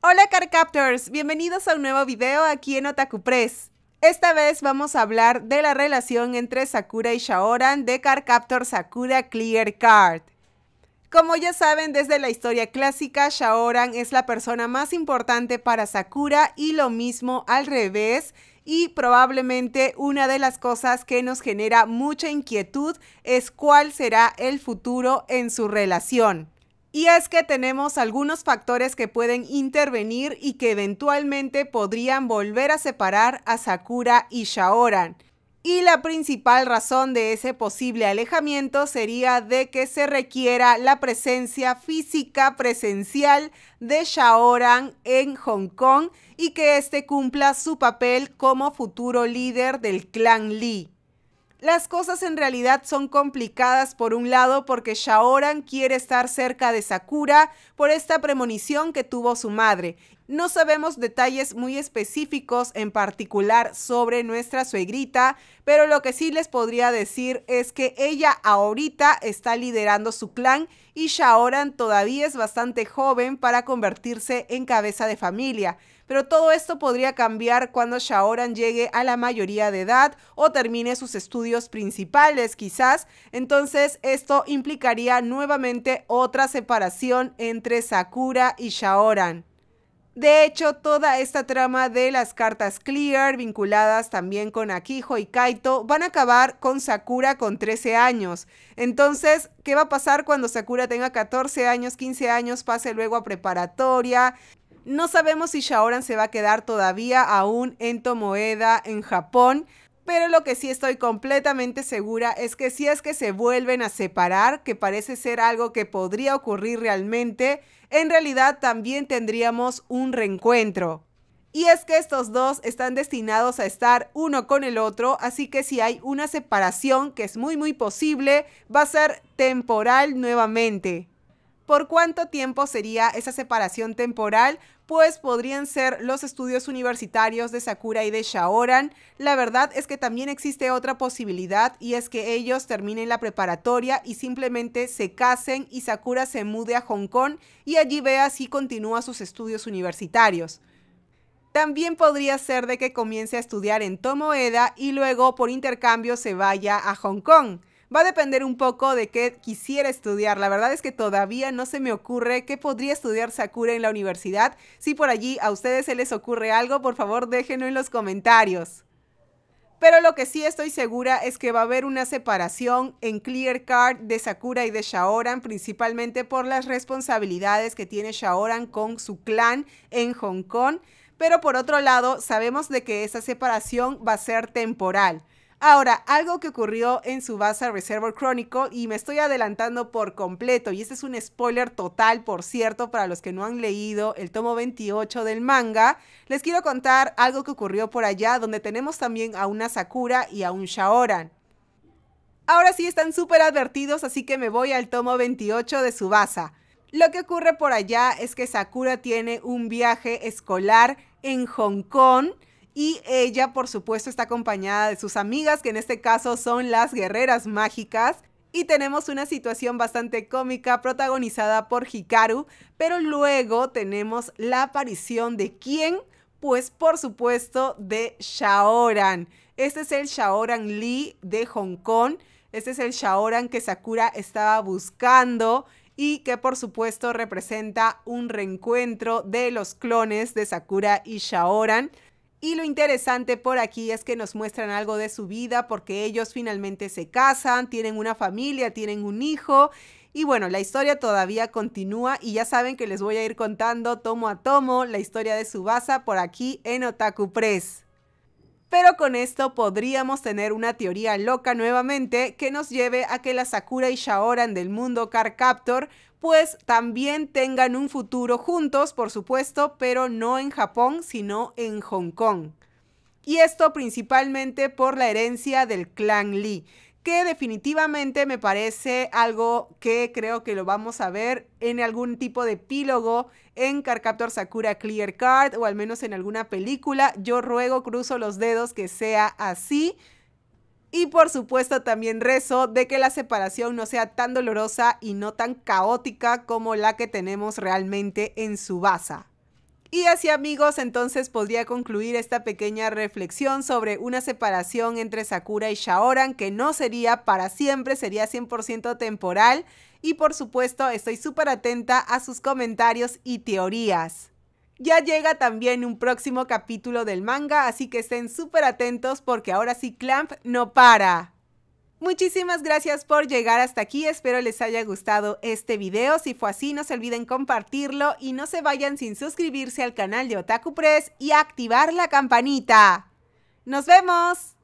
Hola Carcaptors, bienvenidos a un nuevo video aquí en Otaku Press. Esta vez vamos a hablar de la relación entre Sakura y Shaoran de Carcaptor Sakura Clear Card. Como ya saben desde la historia clásica, Shaoran es la persona más importante para Sakura y lo mismo al revés y probablemente una de las cosas que nos genera mucha inquietud es cuál será el futuro en su relación. Y es que tenemos algunos factores que pueden intervenir y que eventualmente podrían volver a separar a Sakura y Shaoran. Y la principal razón de ese posible alejamiento sería de que se requiera la presencia física presencial de Shaoran en Hong Kong y que este cumpla su papel como futuro líder del clan Lee. Las cosas en realidad son complicadas por un lado porque Shaoran quiere estar cerca de Sakura por esta premonición que tuvo su madre no sabemos detalles muy específicos en particular sobre nuestra suegrita, pero lo que sí les podría decir es que ella ahorita está liderando su clan y Shaoran todavía es bastante joven para convertirse en cabeza de familia. Pero todo esto podría cambiar cuando Shaoran llegue a la mayoría de edad o termine sus estudios principales quizás. Entonces esto implicaría nuevamente otra separación entre Sakura y Shaoran. De hecho, toda esta trama de las cartas Clear, vinculadas también con Akiho y Kaito, van a acabar con Sakura con 13 años. Entonces, ¿qué va a pasar cuando Sakura tenga 14 años, 15 años, pase luego a preparatoria? No sabemos si Shaoran se va a quedar todavía aún en Tomoeda, en Japón, pero lo que sí estoy completamente segura es que si es que se vuelven a separar, que parece ser algo que podría ocurrir realmente, en realidad también tendríamos un reencuentro. Y es que estos dos están destinados a estar uno con el otro, así que si hay una separación, que es muy muy posible, va a ser temporal nuevamente por cuánto tiempo sería esa separación temporal, pues podrían ser los estudios universitarios de Sakura y de Shaoran. La verdad es que también existe otra posibilidad y es que ellos terminen la preparatoria y simplemente se casen y Sakura se mude a Hong Kong y allí vea si continúa sus estudios universitarios. También podría ser de que comience a estudiar en Tomoeda y luego por intercambio se vaya a Hong Kong. Va a depender un poco de qué quisiera estudiar. La verdad es que todavía no se me ocurre qué podría estudiar Sakura en la universidad. Si por allí a ustedes se les ocurre algo, por favor déjenlo en los comentarios. Pero lo que sí estoy segura es que va a haber una separación en Clear Card de Sakura y de Shaoran, principalmente por las responsabilidades que tiene Shaoran con su clan en Hong Kong. Pero por otro lado, sabemos de que esa separación va a ser temporal. Ahora, algo que ocurrió en Subasa Reservoir Chronicle, y me estoy adelantando por completo, y este es un spoiler total, por cierto, para los que no han leído el tomo 28 del manga, les quiero contar algo que ocurrió por allá, donde tenemos también a una Sakura y a un Shaoran. Ahora sí están súper advertidos, así que me voy al tomo 28 de Subasa. Lo que ocurre por allá es que Sakura tiene un viaje escolar en Hong Kong y ella por supuesto está acompañada de sus amigas que en este caso son las guerreras mágicas. Y tenemos una situación bastante cómica protagonizada por Hikaru, pero luego tenemos la aparición de quién? Pues por supuesto de Shaoran. Este es el Shaoran Lee de Hong Kong. Este es el Shaoran que Sakura estaba buscando y que por supuesto representa un reencuentro de los clones de Sakura y Shaoran. Y lo interesante por aquí es que nos muestran algo de su vida porque ellos finalmente se casan, tienen una familia, tienen un hijo y bueno, la historia todavía continúa y ya saben que les voy a ir contando tomo a tomo la historia de Subasa por aquí en Otaku Press. Pero con esto podríamos tener una teoría loca nuevamente que nos lleve a que la Sakura y Shaoran del mundo Car Captor pues también tengan un futuro juntos, por supuesto, pero no en Japón, sino en Hong Kong. Y esto principalmente por la herencia del clan Lee, que definitivamente me parece algo que creo que lo vamos a ver en algún tipo de epílogo en Carcaptor Sakura Clear Card o al menos en alguna película. Yo ruego, cruzo los dedos que sea así. Y por supuesto también rezo de que la separación no sea tan dolorosa y no tan caótica como la que tenemos realmente en su base. Y así amigos, entonces podría concluir esta pequeña reflexión sobre una separación entre Sakura y Shaoran que no sería para siempre, sería 100% temporal. Y por supuesto estoy súper atenta a sus comentarios y teorías. Ya llega también un próximo capítulo del manga, así que estén súper atentos porque ahora sí Clamp no para. Muchísimas gracias por llegar hasta aquí, espero les haya gustado este video, si fue así no se olviden compartirlo y no se vayan sin suscribirse al canal de Otaku Press y activar la campanita. ¡Nos vemos!